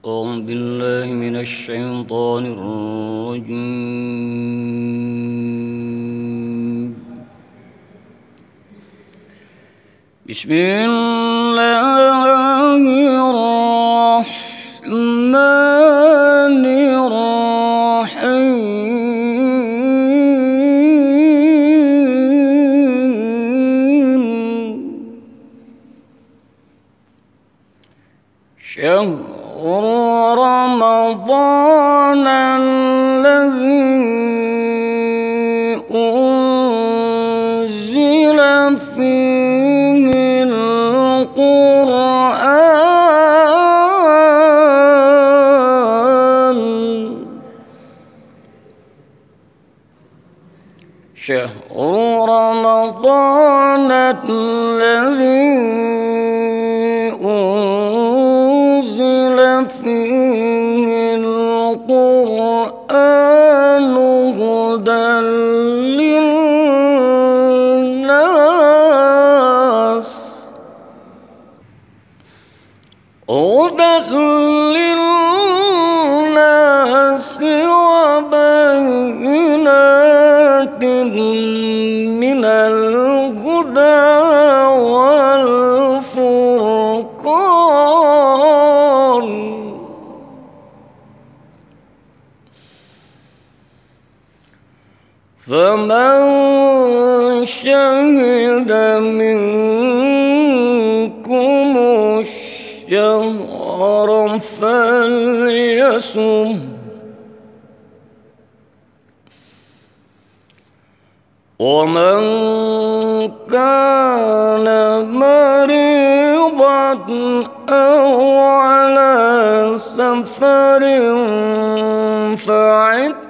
أعوذ بالله من الشيطان الرجيم بسم الله الرحمن الرحيم شهر رمضان الذي أنزل فيه القرآن شهر رمضان الذي هدى فمن شهد منكم الشهر فليصم ومن كان مريضا أو على سفر فعدة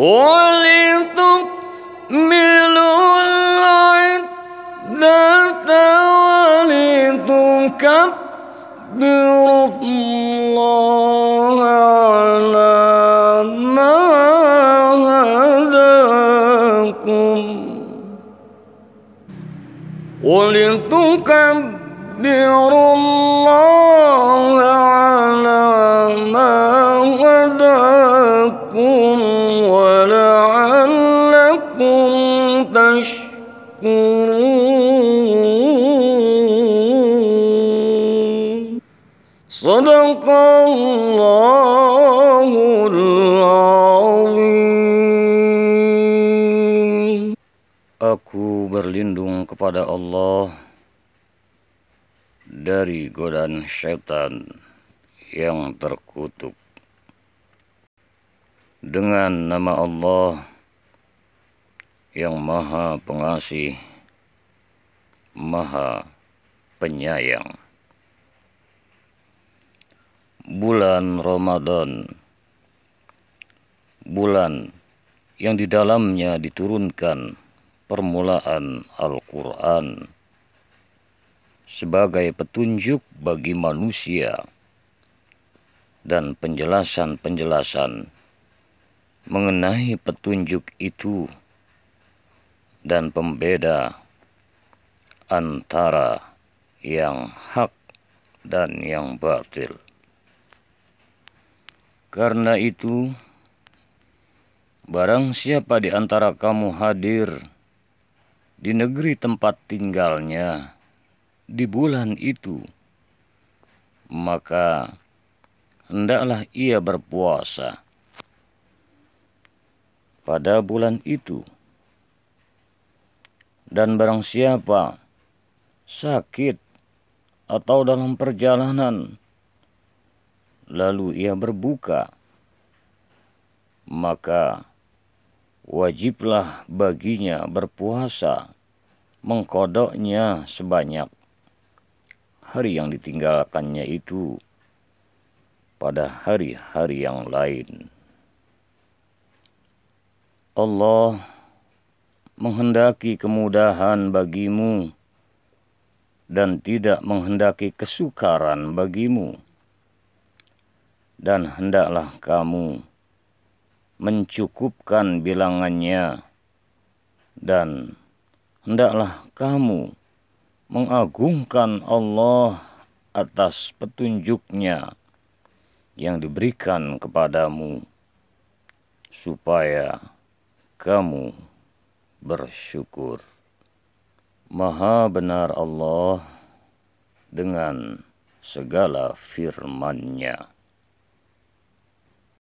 ولتكملوا العدة ولتكبروا الله على ما هداكم ولتكبروا الله على ما هداكم Aku berlindung kepada Allah dari godaan setan yang terkutuk. Dengan nama Allah yang Maha Pengasih, Maha Penyayang bulan Ramadan bulan yang di dalamnya diturunkan permulaan Al-Quran sebagai petunjuk bagi manusia dan penjelasan-penjelasan mengenai petunjuk itu dan pembeda antara yang hak dan yang batil. Karena itu, barang siapa di antara kamu hadir di negeri tempat tinggalnya di bulan itu, maka hendaklah ia berpuasa. Pada bulan itu, dan barang siapa sakit atau dalam perjalanan, lalu ia berbuka, maka wajiblah baginya berpuasa, mengkodoknya sebanyak hari yang ditinggalkannya itu pada hari-hari yang lain. Allah menghendaki kemudahan bagimu dan tidak menghendaki kesukaran bagimu dan hendaklah kamu mencukupkan bilangannya dan hendaklah kamu mengagungkan Allah atas petunjuknya yang diberikan kepadamu supaya kamu bersyukur. Maha benar Allah dengan segala firman-Nya.